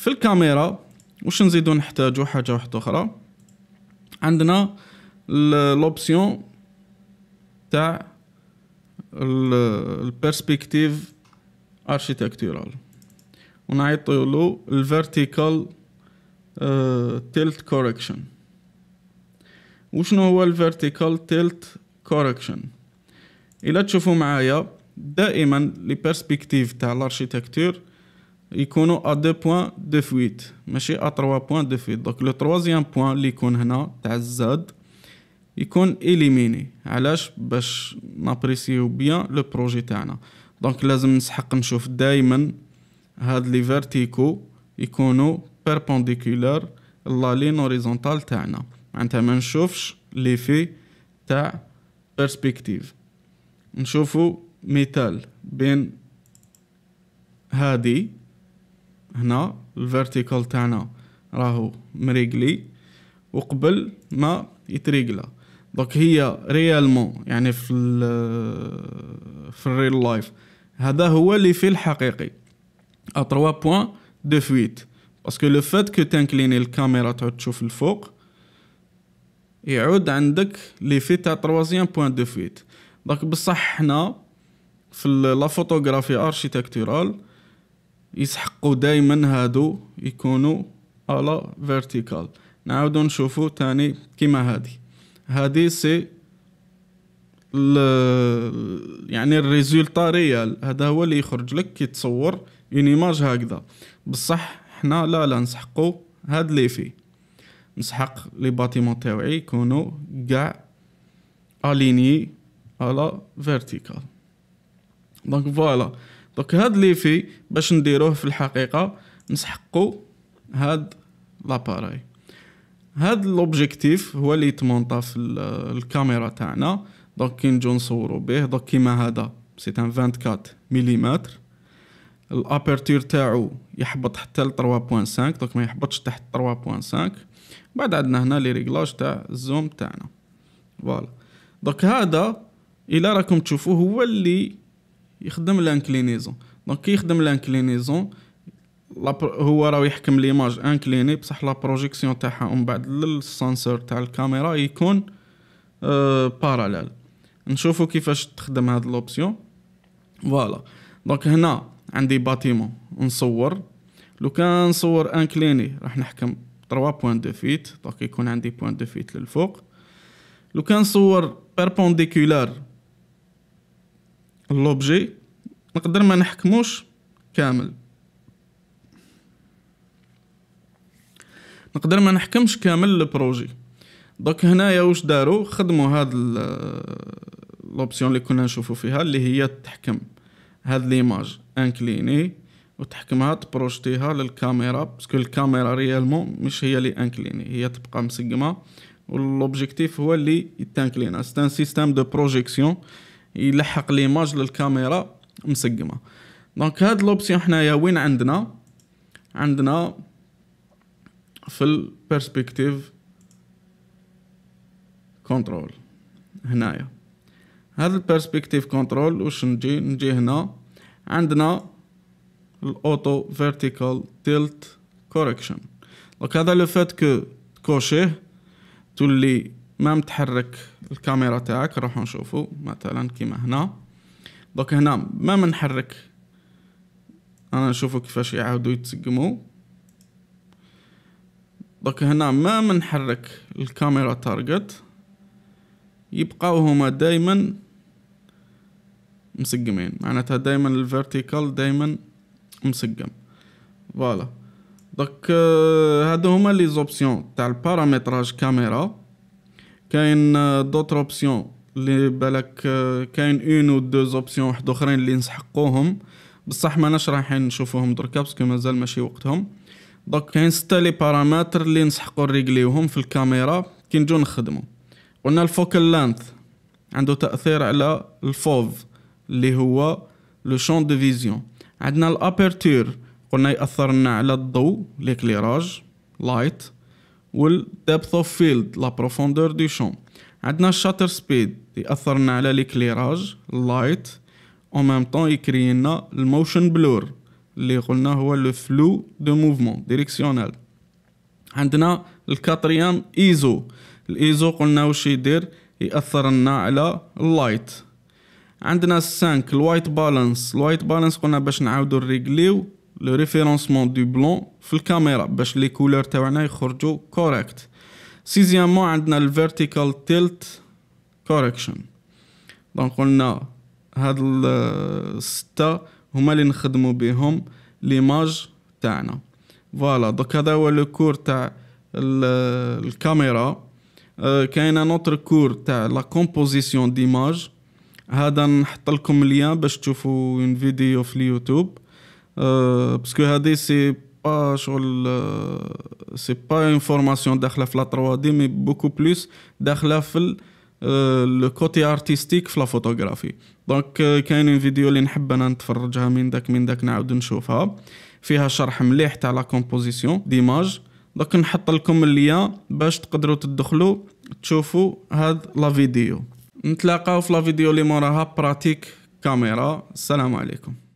في الكاميرا واش نزيدو نحتاجو حاجه واحده اخرى عندنا لوبسيون تاع البيرسبكتيف اركيتكتورال ونعيطو له الفيرتيكال تيلت كوركشن وشنو هو الفيرتيكال تيلت كوركشن الا تشوفوا معايا دائما لي بيرسبكتيف تاع الاركيتكتور يكونوا ا دو بوان دو فويت ماشي ا تروا بوان دو فويت دونك لو تروازيام بوان اللي يكون هنا تاع الزاد يكون اليميني علاش باش نابريسيو بيان لو بروجي تاعنا دونك لازم نسحق نشوف دائما هاد لي فيرتيكو يكونوا بيربونديكولار لا لين اوريزونتال تاعنا معناتها ما نشوفش لي في تاع بيرسبكتيف نشوفو ميتال بين هادي هنا الفيرتيكال تاعنا راهو مريقلي وقبل ما يتريقلا دونك هي ريالمون يعني في الـ في الريل لايف هذا هو اللي في الحقيقي ا 3 بوين دو فويت باسكو لو فات كو تانكليني الكاميرا تعود تشوف الفوق يعود عندك لي في تاع تروازيام بوان دو فويت دونك بصح حنا في لا فوتوغرافي ارشيتكتورال يسحقوا دائما هادو يكونوا على فيرتيكال نعاودو نشوفو تاني كيما هادي هادي سي يعني الريزولتا ريال هذا هو اللي يخرج لك كي تصور اون ايماج هكذا بصح حنا لا لا نسحقو هاد لي في نسحق لي باتيمون تاوعي يكونوا كاع اليني على فيرتيكال دونك فوالا voilà. دونك هاد لي في باش نديروه في الحقيقه نسحقو هاد لاباراي هاد لوبجيكتيف هو اللي يتمونطا في الكاميرا تاعنا دونك كي نجو نصورو به دونك كيما هذا سي ان 24 ملم الابرتير تاعو يحبط حتى ل 3.5 دونك ما يحبطش تحت 3.5 بعد عندنا هنا لي ريغلاج تاع الزوم تاعنا فوالا دونك هذا الا راكم تشوفوه هو اللي يخدم لانكلينيزون دونك كي يخدم لانكلينيزون هو راه يحكم ليماج انكليني بصح لا بروجيكسيون تاعها ومن بعد للسنسور تاع الكاميرا يكون بارالال آه، نشوفو كيفاش تخدم هاد لوبسيون فوالا دونك هنا عندي باتيمون نصور لو كان نصور انكليني راح نحكم 3 بوين دو فيت دونك يكون عندي بوين دو فيت للفوق لو كان نصور بيربونديكولار لوبجي نقدر ما نحكموش كامل نقدر ما نحكمش كامل البروجي دوك هنايا واش داروا خدموا هاد لوبسيون اللي كنا نشوفوا فيها اللي هي تحكم هاد ليماج انكليني وتحكمها تبروجتيها للكاميرا باسكو الكاميرا ريالمون مش هي اللي انكليني هي تبقى مسقمه والوبجيكتيف هو اللي يتانكلينا سي ان سيستيم دو بروجيكسيون يلحق ليماج للكاميرا مسقمه دونك هاد لوبسيون حنايا وين عندنا عندنا في البيرسبكتيف كنترول هنايا هذا البيرسبكتيف كنترول واش نجي نجي هنا عندنا الاوتو فيرتيكال تيلت كوركشن دونك هذا لو فات كو تكوشيه تولي ما متحرك الكاميرا تاعك راح نشوفو مثلا كيما هنا دوك هنا ما منحرك انا نشوفو كيفاش يعاودو يتسقمو دوك هنا ما منحرك الكاميرا تارجت يبقاو هما دايما مسقمين معناتها دايما الفيرتيكال دايما مسقم فوالا دوك آه، هادو هما لي زوبسيون تاع البارامتراج كاميرا كاين دوتر اوبسيون اللي بالك كاين اون و دو اوبسيون واحد اخرين اللي نسحقوهم بصح ما رايحين نشوفوهم دركا باسكو مازال ماشي وقتهم دوك كاين ستة لي بارامتر اللي نسحقو نريقليوهم في الكاميرا كي نجو نخدمو قلنا الفوكال لانث عنده تاثير على الفوف اللي هو لو شون دو فيزيون عندنا الابرتور قلنا ياثر لنا على الضوء ليكليراج لايت والدبث اوف فيلد لا بروفوندور دو شون عندنا الشاتر سبيد ياثر على ليكليراج اللايت اون ميم طون يكري لنا الموشن بلور اللي قلنا هو لو فلو دو موفمون ديريكسيونال عندنا الكاتريام ايزو الايزو قلنا واش يدير ياثر لنا على اللايت عندنا السانك الوايت بالانس الوايت بالانس قلنا باش نعاودو نريغليو لو ريفيرونسمون دو بلون في الكاميرا باش لي كولور تاعنا يخرجوا كوريكت سيزيامون عندنا الفيرتيكال تيلت كوريكشن دونك قلنا هاد الستة هما اللي نخدمو بهم ليماج تاعنا فوالا دوك هذا هو لو كور تاع الكاميرا euh, كاين نوتر كور تاع لا كومبوزيسيون ديماج هذا نحط لكم ليان باش تشوفوا اون فيديو في اليوتيوب باسكو هادي سي با شغل سي با اون فورماسيون داخله في لا 3 دي مي بوكو بلوس داخله في لو كوتي ارتستيك في لا فوتوغرافي دونك كاين فيديو اللي نحب انا نتفرجها من داك من داك نعاود نشوفها فيها شرح مليح تاع لا كومبوزيسيون ديماج دونك نحط لكم الليا باش تقدروا تدخلوا تشوفوا هاد لا فيديو نتلاقاو في لا فيديو اللي موراها براتيك كاميرا السلام عليكم